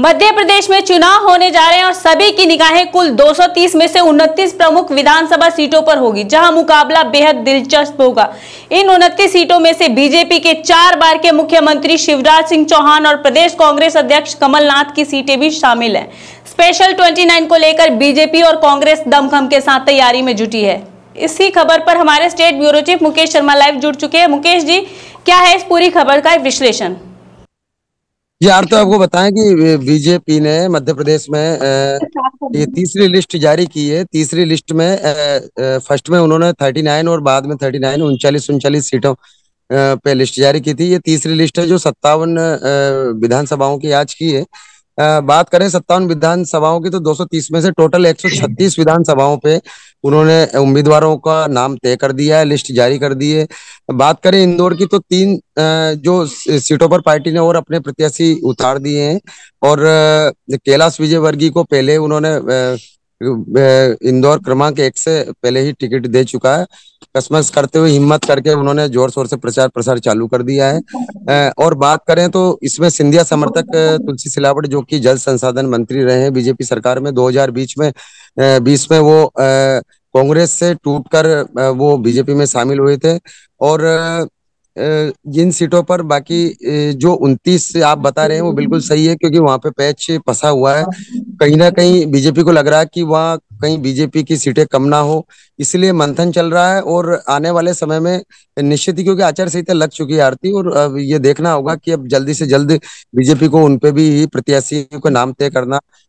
मध्य प्रदेश में चुनाव होने जा रहे हैं और सभी की निगाहें कुल 230 में से 29 प्रमुख विधानसभा सीटों पर होगी जहां मुकाबला बेहद दिलचस्प होगा इन 29 सीटों में से बीजेपी के चार बार के मुख्यमंत्री शिवराज सिंह चौहान और प्रदेश कांग्रेस अध्यक्ष कमलनाथ की सीटें भी शामिल हैं स्पेशल 29 को लेकर बीजेपी और कांग्रेस दमखम के साथ तैयारी में जुटी है इसी खबर पर हमारे state bureau chief Mukesh Sharma live जुड़ चुके हैं मुकेश जी क्या है इस पूरी खबर का विश्लेषण यार तो आपको बताएं कि बीजेपी ने मध्य प्रदेश में ये तीसरी लिस्ट जारी की है तीसरी लिस्ट में फर्स्ट में उन्होंने थर्टी नाइन और बाद में थर्टी नाइन उनचालीस उनचालीस सीटों पे लिस्ट जारी की थी ये तीसरी लिस्ट है जो सत्तावन विधानसभाओं की आज की है बात करें सत्तावन विधानसभाओं की तो 230 में से टोटल 136 विधानसभाओं पे उन्होंने उम्मीदवारों का नाम तय कर दिया है लिस्ट जारी कर दी है बात करें इंदौर की तो तीन जो सीटों पर पार्टी ने और अपने प्रत्याशी उतार दिए हैं और कैलाश विजयवर्गीय को पहले उन्होंने इंदौर क्रमांक एक से पहले ही टिकट दे चुका है कसमस करते हुए हिम्मत करके उन्होंने जोर शोर से प्रचार प्रसार चालू कर दिया है और बात करें तो इसमें सिंधिया समर्थक तुलसी सिलावट जो कि जल संसाधन मंत्री रहे हैं बीजेपी सरकार में 2020 में बीस में वो कांग्रेस से टूटकर वो बीजेपी में शामिल हुए थे और जिन सीटों पर बाकी जो 29 आप बता रहे हैं वो बिल्कुल सही है क्योंकि वहां पे पैच फंसा हुआ है कहीं ना कहीं बीजेपी को लग रहा है कि वहाँ कहीं बीजेपी की सीटें कम ना हो इसलिए मंथन चल रहा है और आने वाले समय में निश्चित ही क्योंकि आचार संहिता लग चुकी है आरती और ये देखना होगा कि अब जल्दी से जल्द बीजेपी को उनपे भी प्रत्याशी को नाम तय करना